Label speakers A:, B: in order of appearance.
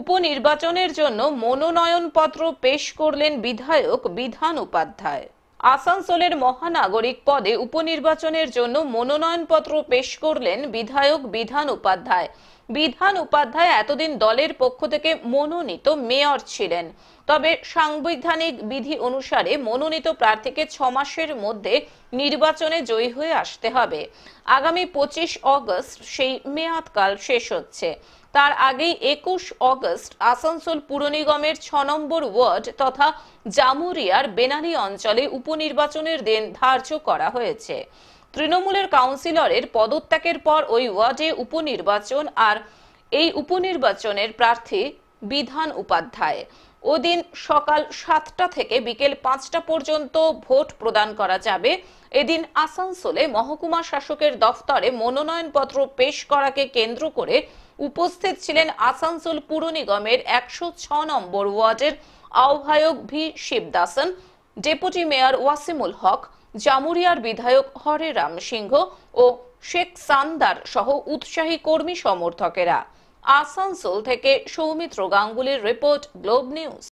A: উপনির্বাচনের জন্য মনোনয়নপত্র পেশ করলেন বিধায়ক বিধান উপাধ্যায় আসানসোলের মহানাগরিক পদে উপনির্বাচনের জন্য মনোনয়নপত্র পেশ করলেন বিধায়ক বিধান উপাধ্যায় বিধান উপাধ্যায় এতদিন দলের পক্ষ থেকে মনোনীত মেয়র ছিলেন তবে সাংবিধানিক বিধি অনুসারে মনোনীত প্রার্থীকে ছ মাসের মধ্যে নির্বাচনে জয়ী হয়ে আসতে হবে আগামী পঁচিশ অগস্ট সেই মেয়াদকাল শেষ হচ্ছে তার আগেই একুশ অগস্ট আসানসোল পুর নিগমের ছ নম্বর ওয়ার্ড তথা জামুরিয়ার বেনারি অঞ্চলে উপনির্বাচনের দিন ধার্য করা হয়েছে তৃণমূলের কাউন্সিলরের পদত্যাগের পর ওই ওয়ার্ডে উপনির্বাচন আর এই উপনির্বাচনের প্রার্থী বিধান উপাধ্যায় ওদিন সকাল সাতটা থেকে বিকেল পাঁচটা পর্যন্ত ভোট প্রদান করা যাবে এদিন আসানসোলে মহকুমা শাসকের দফতরে মনোনয়নপত্র পেশ করাকে কেন্দ্র করে উপস্থিত ছিলেন আসানসোল পুর নিগমের একশো নম্বর ওয়ার্ডের আহ্বায়ক V Shivadasan deputy mayor Wasimul Haque জামুরিয়ার বিধায়ক হরে রাম সিংহ ও শেখ সান্দার সহ উৎসাহী কর্মী সমর্থকেরা আসানসোল থেকে সৌমিত্র গাঙ্গুলির রিপোর্ট গ্লোব নিউজ